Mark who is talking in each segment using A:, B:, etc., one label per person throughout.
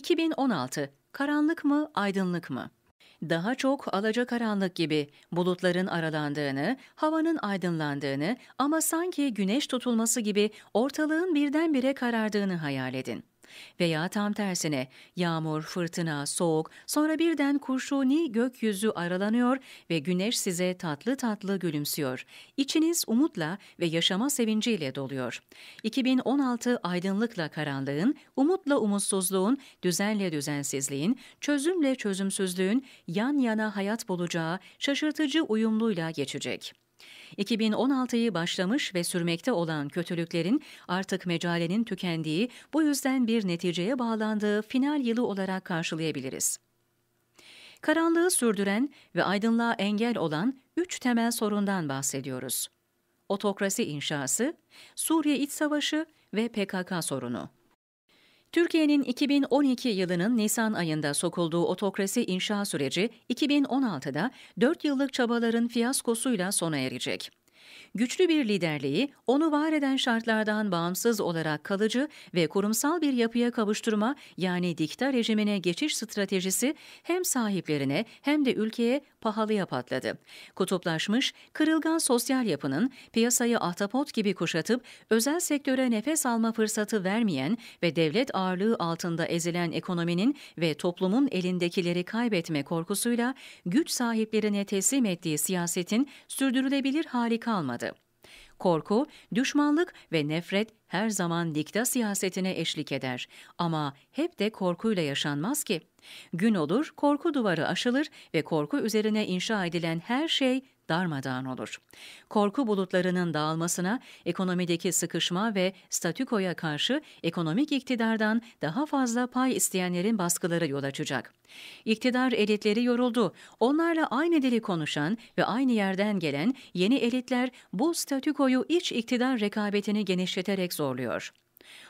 A: 2016 Karanlık mı, aydınlık mı? Daha çok alaca karanlık gibi bulutların aralandığını, havanın aydınlandığını ama sanki güneş tutulması gibi ortalığın birdenbire karardığını hayal edin. Veya tam tersine yağmur, fırtına, soğuk, sonra birden kurşuni gökyüzü aralanıyor ve güneş size tatlı tatlı gülümsüyor. İçiniz umutla ve yaşama sevinciyle doluyor. 2016 aydınlıkla karanlığın, umutla umutsuzluğun, düzenle düzensizliğin, çözümle çözümsüzlüğün yan yana hayat bulacağı şaşırtıcı uyumluyla geçecek. 2016'yı başlamış ve sürmekte olan kötülüklerin artık mecalenin tükendiği, bu yüzden bir neticeye bağlandığı final yılı olarak karşılayabiliriz. Karanlığı sürdüren ve aydınlığa engel olan üç temel sorundan bahsediyoruz. Otokrasi inşası, Suriye iç savaşı ve PKK sorunu. Türkiye'nin 2012 yılının Nisan ayında sokulduğu otokrasi inşa süreci 2016'da 4 yıllık çabaların fiyaskosuyla sona erecek. Güçlü bir liderliği, onu var eden şartlardan bağımsız olarak kalıcı ve kurumsal bir yapıya kavuşturma yani dikta rejimine geçiş stratejisi hem sahiplerine hem de ülkeye pahalıya patladı. Kutuplaşmış, kırılgan sosyal yapının piyasayı ahtapot gibi kuşatıp özel sektöre nefes alma fırsatı vermeyen ve devlet ağırlığı altında ezilen ekonominin ve toplumun elindekileri kaybetme korkusuyla güç sahiplerine teslim ettiği siyasetin sürdürülebilir harika kalmadı. Korku, düşmanlık ve nefret her zaman dikta siyasetine eşlik eder. Ama hep de korkuyla yaşanmaz ki. Gün olur, korku duvarı aşılır ve korku üzerine inşa edilen her şey darmadağın olur. Korku bulutlarının dağılmasına, ekonomideki sıkışma ve statükoya karşı ekonomik iktidardan daha fazla pay isteyenlerin baskıları yol açacak. İktidar elitleri yoruldu. Onlarla aynı dili konuşan ve aynı yerden gelen yeni elitler bu statükoyu iç iktidar rekabetini genişleterek zorluyor.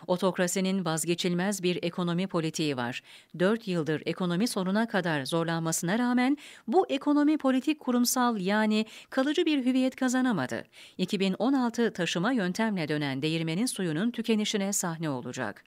A: Otokrasinin vazgeçilmez bir ekonomi politiği var. Dört yıldır ekonomi sonuna kadar zorlanmasına rağmen bu ekonomi politik kurumsal yani kalıcı bir hüviyet kazanamadı. 2016 taşıma yöntemle dönen değirmenin suyunun tükenişine sahne olacak.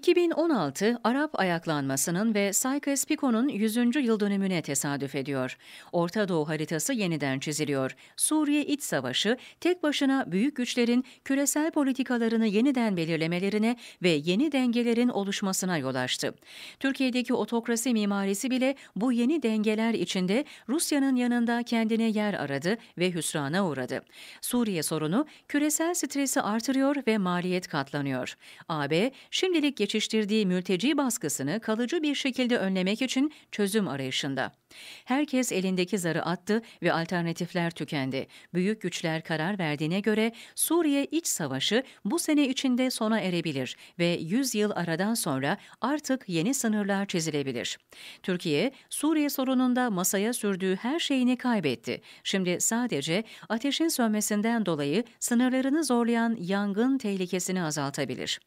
A: 2016 Arap ayaklanmasının ve Sykes-Picot'un 100. yıl dönümüne tesadüf ediyor. Orta Doğu haritası yeniden çiziliyor. Suriye iç savaşı tek başına büyük güçlerin küresel politikalarını yeniden belirlemelerine ve yeni dengelerin oluşmasına yol açtı. Türkiye'deki otokrasi mimarisi bile bu yeni dengeler içinde Rusya'nın yanında kendine yer aradı ve hüsrana uğradı. Suriye sorunu küresel stresi artırıyor ve maliyet katlanıyor. AB şimdilik geçiştirdiği mülteci baskısını kalıcı bir şekilde önlemek için çözüm arayışında. Herkes elindeki zarı attı ve alternatifler tükendi. Büyük güçler karar verdiğine göre Suriye iç savaşı bu sene içinde sona erebilir ve 100 yıl aradan sonra artık yeni sınırlar çizilebilir. Türkiye, Suriye sorununda masaya sürdüğü her şeyini kaybetti. Şimdi sadece ateşin sönmesinden dolayı sınırlarını zorlayan yangın tehlikesini azaltabilir.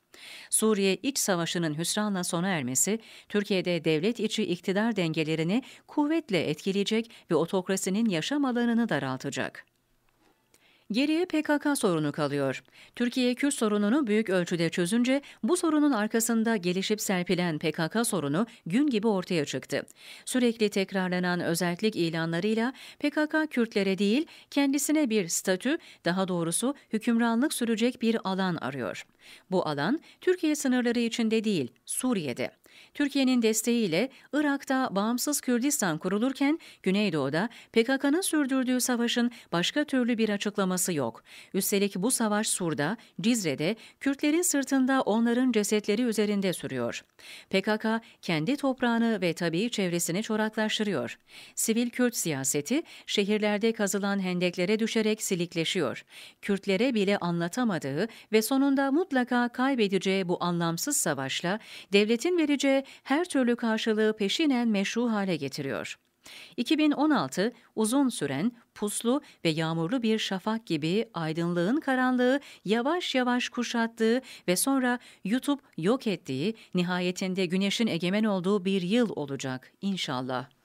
A: Suriye iç savaşının hüsranla sona ermesi, Türkiye'de devlet içi iktidar dengelerini kuvvet suretle etkileyecek ve otokrasinin yaşam alanını daraltacak. Geriye PKK sorunu kalıyor. Türkiye Kürt sorununu büyük ölçüde çözünce bu sorunun arkasında gelişip serpilen PKK sorunu gün gibi ortaya çıktı. Sürekli tekrarlanan özellik ilanlarıyla PKK Kürtlere değil kendisine bir statü, daha doğrusu hükümranlık sürecek bir alan arıyor. Bu alan Türkiye sınırları içinde değil, Suriye'de. Türkiye'nin desteğiyle Irak'ta bağımsız Kürdistan kurulurken Güneydoğu'da PKK'nın sürdürdüğü savaşın başka türlü bir açıklaması yok. Üstelik bu savaş Sur'da, Cizre'de Kürtlerin sırtında onların cesetleri üzerinde sürüyor. PKK kendi toprağını ve tabii çevresini çoraklaştırıyor. Sivil Kürt siyaseti şehirlerde kazılan hendeklere düşerek silikleşiyor. Kürtlere bile anlatamadığı ve sonunda mutlaka kaybedeceği bu anlamsız savaşla devletin verici böylece her türlü karşılığı peşinen meşru hale getiriyor. 2016 uzun süren puslu ve yağmurlu bir şafak gibi aydınlığın karanlığı yavaş yavaş kuşattığı ve sonra YouTube yok ettiği nihayetinde güneşin egemen olduğu bir yıl olacak inşallah.